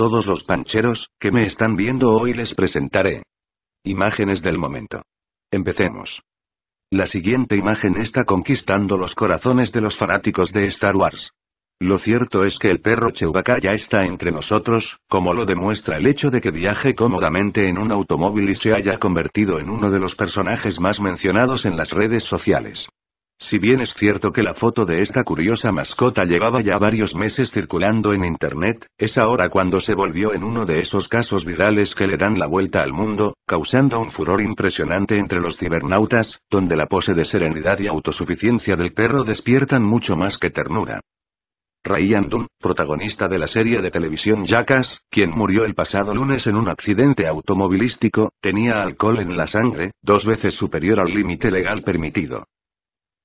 todos los pancheros que me están viendo hoy les presentaré. Imágenes del momento. Empecemos. La siguiente imagen está conquistando los corazones de los fanáticos de Star Wars. Lo cierto es que el perro Chewbacca ya está entre nosotros, como lo demuestra el hecho de que viaje cómodamente en un automóvil y se haya convertido en uno de los personajes más mencionados en las redes sociales. Si bien es cierto que la foto de esta curiosa mascota llevaba ya varios meses circulando en Internet, es ahora cuando se volvió en uno de esos casos virales que le dan la vuelta al mundo, causando un furor impresionante entre los cibernautas, donde la pose de serenidad y autosuficiencia del perro despiertan mucho más que ternura. Ryan Dunn, protagonista de la serie de televisión Jackass, quien murió el pasado lunes en un accidente automovilístico, tenía alcohol en la sangre, dos veces superior al límite legal permitido.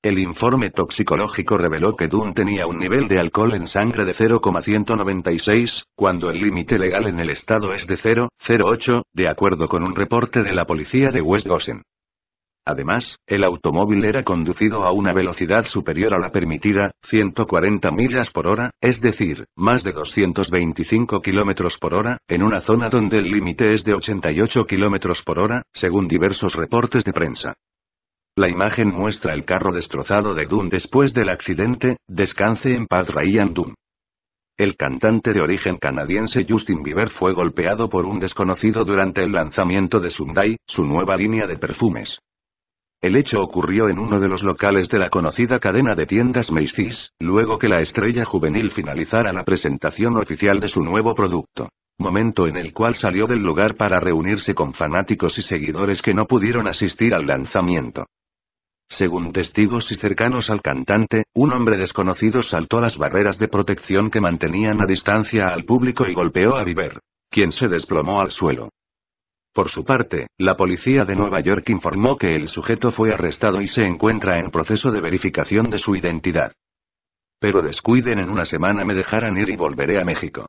El informe toxicológico reveló que Dunn tenía un nivel de alcohol en sangre de 0,196, cuando el límite legal en el estado es de 0,08, de acuerdo con un reporte de la policía de West Gosen. Además, el automóvil era conducido a una velocidad superior a la permitida, 140 millas por hora, es decir, más de 225 kilómetros por hora, en una zona donde el límite es de 88 kilómetros por hora, según diversos reportes de prensa. La imagen muestra el carro destrozado de Doom después del accidente, descanse en paz Ryan Doom. El cantante de origen canadiense Justin Bieber fue golpeado por un desconocido durante el lanzamiento de Sunday, su nueva línea de perfumes. El hecho ocurrió en uno de los locales de la conocida cadena de tiendas Macy's, luego que la estrella juvenil finalizara la presentación oficial de su nuevo producto momento en el cual salió del lugar para reunirse con fanáticos y seguidores que no pudieron asistir al lanzamiento. Según testigos y cercanos al cantante, un hombre desconocido saltó las barreras de protección que mantenían a distancia al público y golpeó a Bieber, quien se desplomó al suelo. Por su parte, la policía de Nueva York informó que el sujeto fue arrestado y se encuentra en proceso de verificación de su identidad. Pero descuiden en una semana me dejarán ir y volveré a México.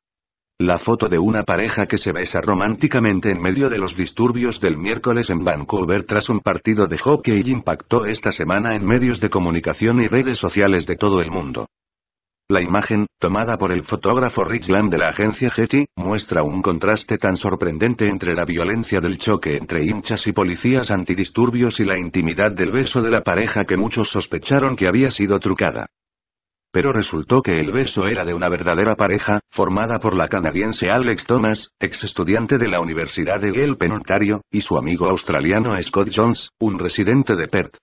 La foto de una pareja que se besa románticamente en medio de los disturbios del miércoles en Vancouver tras un partido de hockey impactó esta semana en medios de comunicación y redes sociales de todo el mundo. La imagen, tomada por el fotógrafo Rich de la agencia Getty, muestra un contraste tan sorprendente entre la violencia del choque entre hinchas y policías antidisturbios y la intimidad del beso de la pareja que muchos sospecharon que había sido trucada pero resultó que el beso era de una verdadera pareja, formada por la canadiense Alex Thomas, ex estudiante de la Universidad de Guelph en Ontario, y su amigo australiano Scott Jones, un residente de Perth.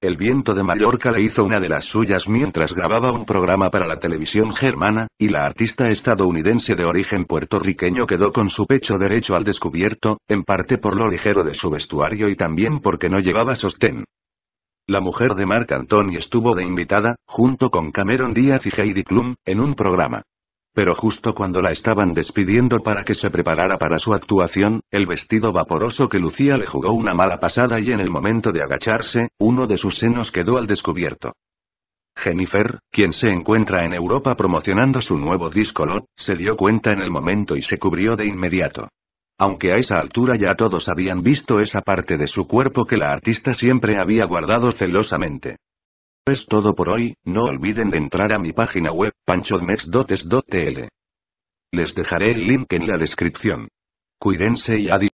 El viento de Mallorca le hizo una de las suyas mientras grababa un programa para la televisión germana, y la artista estadounidense de origen puertorriqueño quedó con su pecho derecho al descubierto, en parte por lo ligero de su vestuario y también porque no llevaba sostén. La mujer de Marc Anthony estuvo de invitada, junto con Cameron Díaz y Heidi Klum, en un programa. Pero justo cuando la estaban despidiendo para que se preparara para su actuación, el vestido vaporoso que lucía le jugó una mala pasada y en el momento de agacharse, uno de sus senos quedó al descubierto. Jennifer, quien se encuentra en Europa promocionando su nuevo disco se dio cuenta en el momento y se cubrió de inmediato. Aunque a esa altura ya todos habían visto esa parte de su cuerpo que la artista siempre había guardado celosamente. Es todo por hoy, no olviden de entrar a mi página web, panchodmex.es.tl Les dejaré el link en la descripción. Cuídense y adiós.